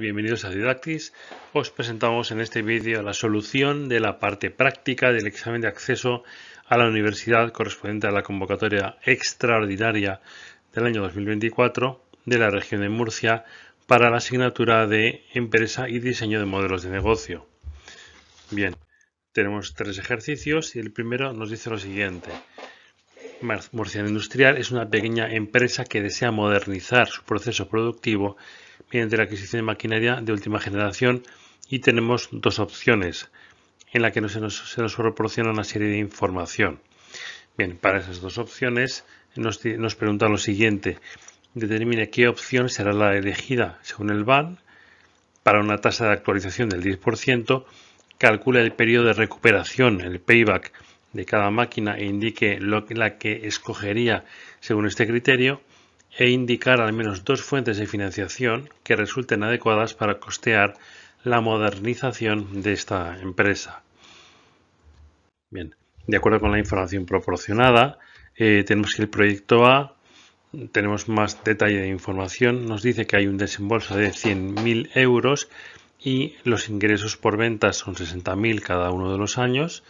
Bienvenidos a Didactis. Os presentamos en este vídeo la solución de la parte práctica del examen de acceso a la universidad correspondiente a la convocatoria extraordinaria del año 2024 de la región de Murcia para la asignatura de Empresa y Diseño de Modelos de Negocio. Bien, tenemos tres ejercicios y el primero nos dice lo siguiente. Murcia Industrial es una pequeña empresa que desea modernizar su proceso productivo mediante la adquisición de maquinaria de última generación y tenemos dos opciones en la que se nos, nos proporciona una serie de información. Bien, para esas dos opciones nos, nos pregunta lo siguiente. Determine qué opción será la elegida según el BAN para una tasa de actualización del 10%, Calcule el periodo de recuperación, el payback, de cada máquina e indique la que escogería según este criterio e indicar al menos dos fuentes de financiación que resulten adecuadas para costear la modernización de esta empresa. Bien, de acuerdo con la información proporcionada, eh, tenemos que el proyecto A, tenemos más detalle de información, nos dice que hay un desembolso de 100.000 euros y los ingresos por ventas son 60.000 cada uno de los años.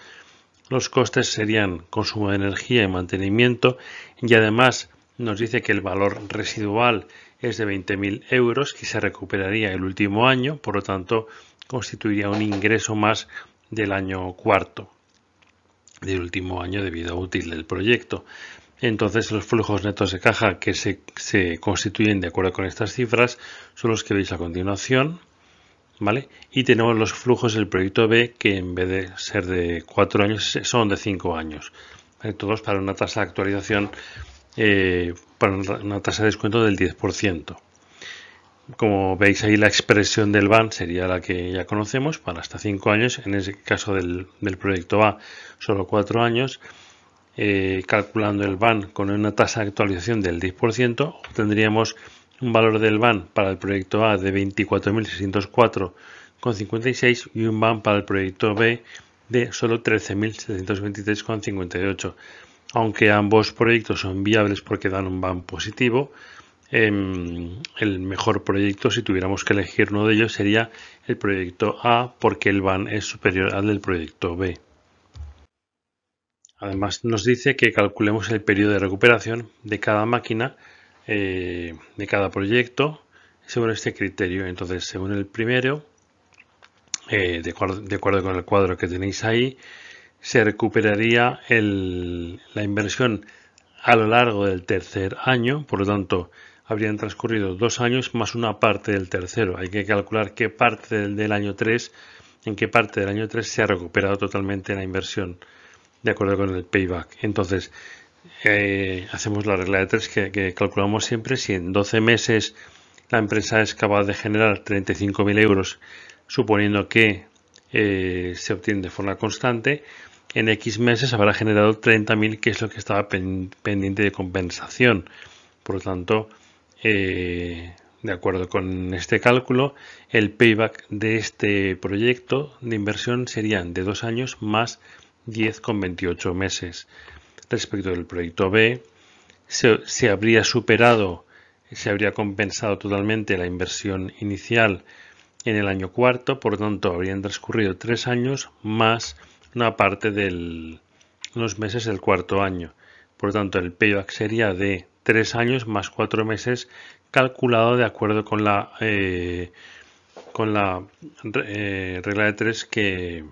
Los costes serían consumo de energía y mantenimiento y además nos dice que el valor residual es de 20.000 euros que se recuperaría el último año, por lo tanto constituiría un ingreso más del año cuarto, del último año de vida útil del proyecto. Entonces los flujos netos de caja que se, se constituyen de acuerdo con estas cifras son los que veis a continuación. Y tenemos los flujos del proyecto B que en vez de ser de cuatro años son de cinco años. Todos para una tasa de actualización, eh, para una tasa de descuento del 10%. Como veis ahí la expresión del BAN sería la que ya conocemos para hasta cinco años, en el caso del, proyecto A solo cuatro años. Eh, calculando el BAN con una tasa de actualización del 10% obtendríamos un valor del BAN para el proyecto A de 24.604,56 y un BAN para el proyecto B de solo 13.723,58. Aunque ambos proyectos son viables porque dan un BAN positivo, em, el mejor proyecto, si tuviéramos que elegir uno de ellos, sería el proyecto A porque el BAN es superior al del proyecto B. Además nos dice que calculemos el periodo de recuperación de cada máquina eh, de cada proyecto según este criterio. Entonces, según el primero, eh, de, acuerdo, con el cuadro que tenéis ahí, se recuperaría el, la inversión a lo largo del tercer año, por lo tanto, habrían transcurrido dos años más una parte del tercero. Hay que calcular qué parte del año 3, en qué parte del año 3 se ha recuperado totalmente la inversión, de acuerdo con el payback. Entonces, hacemos la regla de tres que, calculamos siempre. Si en 12 meses la empresa es capaz de generar 35.000 euros, suponiendo que eh, se obtiene de forma constante, en X meses habrá generado 30.000, que es lo que estaba pendiente de compensación. Por lo tanto, eh, de acuerdo con este cálculo, el payback de este proyecto de inversión serían de dos años más 10,28 meses respecto del proyecto B, se, habría superado, se habría compensado totalmente la inversión inicial en el año cuarto, por lo tanto habrían transcurrido tres años más una parte de los meses del cuarto año. Por lo tanto, el payback sería de tres años más cuatro meses calculado de acuerdo con la, eh, con la eh, regla de tres que,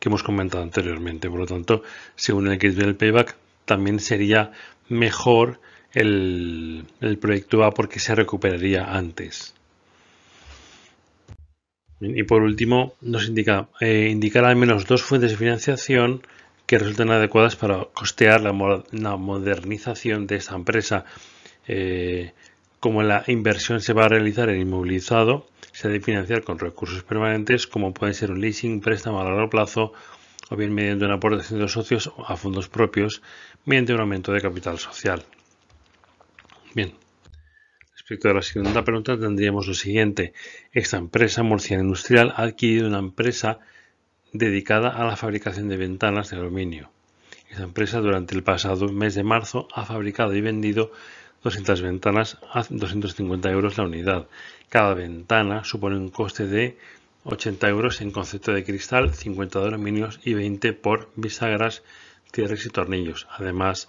que hemos comentado anteriormente. Por lo tanto, según el criterio del payback, también sería mejor el, proyecto A porque se recuperaría antes. Y por último, nos indica eh, indicar al menos dos fuentes de financiación que resulten adecuadas para costear la, modernización de esta empresa. Eh, como la inversión se va a realizar en inmovilizado, se ha de financiar con recursos permanentes como pueden ser un leasing, préstamo a largo plazo o bien mediante una aportación de los socios a fondos propios mediante un aumento de capital social. Bien, Respecto a la segunda pregunta tendríamos lo siguiente. Esta empresa murciana industrial ha adquirido una empresa dedicada a la fabricación de ventanas de aluminio. Esta empresa durante el pasado mes de marzo ha fabricado y vendido 200 ventanas a 250 euros la unidad. Cada ventana supone un coste de 80 euros en concepto de cristal, 50 de mínimos y 20 por bisagras, cierres y tornillos. Además,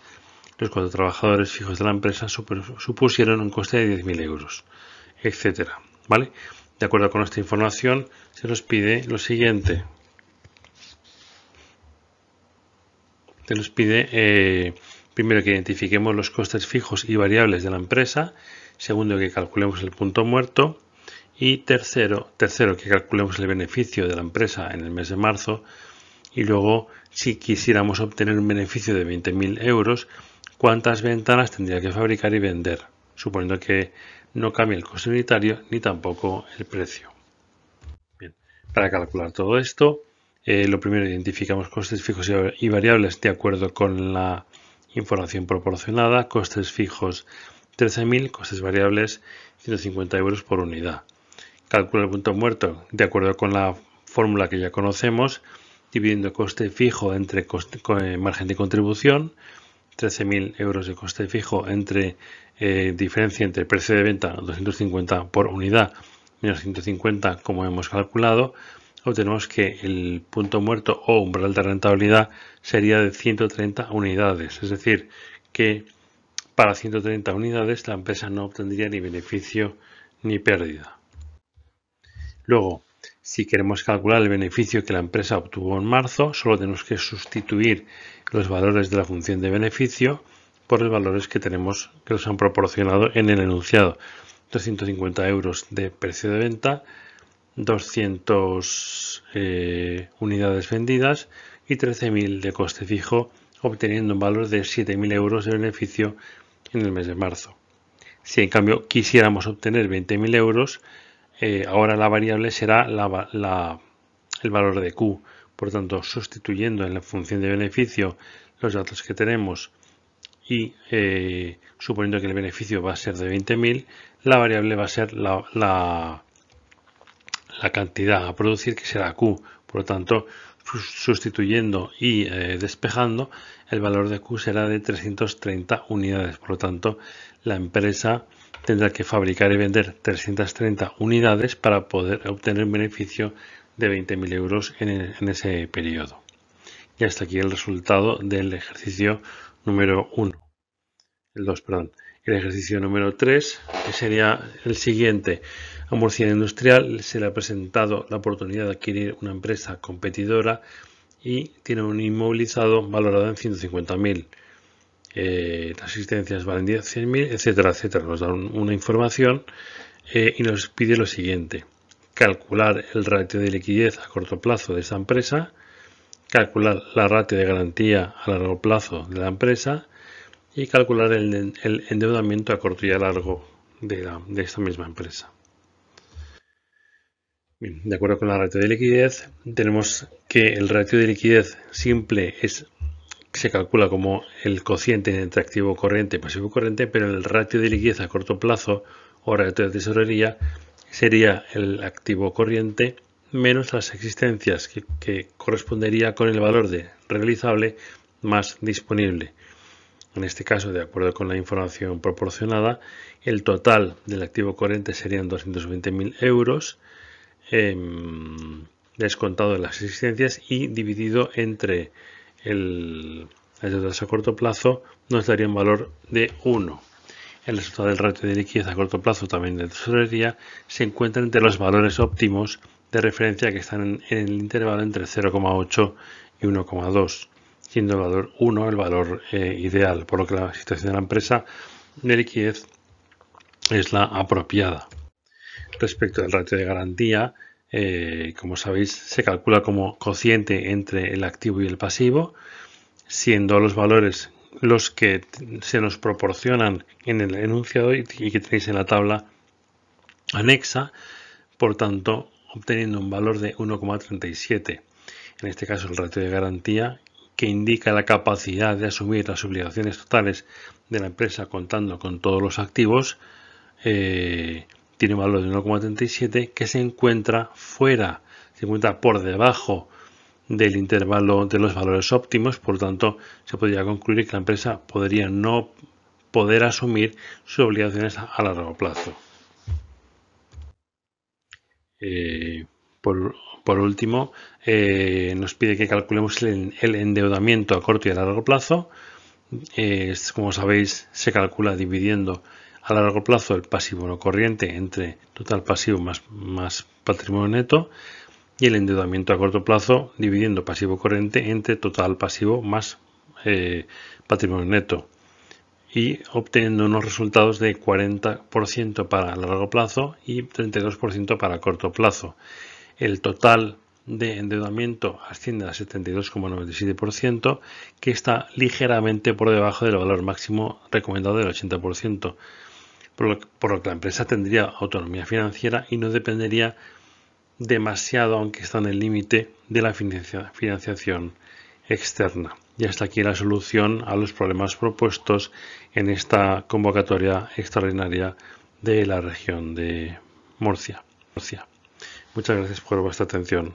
los cuatro trabajadores fijos de la empresa supusieron un coste de 10.000 euros, etcétera. ¿Vale? De acuerdo con esta información, se nos pide lo siguiente. Se nos pide eh, Primero, que identifiquemos los costes fijos y variables de la empresa. Segundo, que calculemos el punto muerto. Y tercero, tercero, que calculemos el beneficio de la empresa en el mes de marzo. Y luego, si quisiéramos obtener un beneficio de 20.000 euros, cuántas ventanas tendría que fabricar y vender, suponiendo que no cambie el coste unitario ni tampoco el precio. Para calcular todo esto, eh, lo primero identificamos costes fijos y variables de acuerdo con la Información proporcionada, costes fijos 13.000, costes variables 150 euros por unidad. Calcula el punto muerto de acuerdo con la fórmula que ya conocemos, dividiendo coste fijo entre eh, margen de contribución, 13.000 euros de coste fijo entre eh, diferencia entre precio de venta 250 por unidad menos 150 como hemos calculado, obtenemos que el punto muerto o umbral de rentabilidad sería de 130 unidades. Es decir, que para 130 unidades la empresa no obtendría ni beneficio ni pérdida. Luego, si queremos calcular el beneficio que la empresa obtuvo en marzo, solo tenemos que sustituir los valores de la función de beneficio por los valores que tenemos que nos han proporcionado en el enunciado. 250 euros de precio de venta 200 eh, unidades vendidas y 13.000 de coste fijo, obteniendo un valor de 7.000 euros de beneficio en el mes de marzo. Si en cambio quisiéramos obtener 20.000 euros, eh, ahora la variable será el valor de Q. Por tanto, sustituyendo en la función de beneficio los datos que tenemos y eh, suponiendo que el beneficio va a ser de 20.000, la variable va a ser la la cantidad a producir, que será Q. Por lo tanto, sustituyendo y eh, despejando, el valor de Q será de 330 unidades. Por lo tanto, la empresa tendrá que fabricar y vender 330 unidades para poder obtener un beneficio de 20.000 euros en, ese periodo. Y hasta aquí el resultado del ejercicio número 1. El 2, el ejercicio número 3, que sería el siguiente. A Murcia Industrial se le ha presentado la oportunidad de adquirir una empresa competidora y tiene un inmovilizado valorado en 150.000. Eh, las asistencias valen 10.000, etcétera, etcétera. Nos dan una información eh, y nos pide lo siguiente. Calcular el ratio de liquidez a corto plazo de esa empresa, calcular la ratio de garantía a largo plazo de la empresa, y calcular el, endeudamiento a corto y a largo de, esta misma empresa. de acuerdo con la ratio de liquidez, tenemos que el ratio de liquidez simple es se calcula como el cociente entre activo corriente y pasivo corriente, pero el ratio de liquidez a corto plazo o ratio de tesorería sería el activo corriente menos las existencias que correspondería con el valor de realizable más disponible. En este caso, de acuerdo con la información proporcionada, el total del activo corriente serían 220.000 euros, em, descontado de las existencias y dividido entre el, las a corto plazo, nos daría un valor de 1. El resultado del ratio de liquidez a corto plazo, también de tesorería, se encuentra entre los valores óptimos de referencia que están en el intervalo entre 0,8 y 1,2 siendo el valor 1 el valor eh, ideal, por lo que la situación de la empresa de liquidez es la apropiada. Respecto al ratio de garantía, eh, como sabéis, se calcula como cociente entre el activo y el pasivo, siendo los valores los que se nos proporcionan en el enunciado y que tenéis en la tabla anexa, por tanto, obteniendo un valor de 1,37. En este caso, el ratio de garantía que indica la capacidad de asumir las obligaciones totales de la empresa contando con todos los activos, eh, tiene un valor de 1,37 que se encuentra fuera, se encuentra por debajo del intervalo de los valores óptimos, por tanto se podría concluir que la empresa podría no poder asumir sus obligaciones a largo plazo. Eh, por último, eh, nos pide que calculemos el, endeudamiento a corto y a largo plazo. Eh, como sabéis, se calcula dividiendo a largo plazo el pasivo no corriente entre total pasivo más, patrimonio neto y el endeudamiento a corto plazo dividiendo pasivo corriente entre total pasivo más eh, patrimonio neto y obteniendo unos resultados de 40% para largo plazo y 32% para corto plazo. El total de endeudamiento asciende al 72,97%, que está ligeramente por debajo del valor máximo recomendado del 80%, por lo, que, la empresa tendría autonomía financiera y no dependería demasiado, aunque está en el límite de la financiación externa. Y hasta aquí la solución a los problemas propuestos en esta convocatoria extraordinaria de la región de Murcia. Murcia. Muchas gracias por vuestra atención.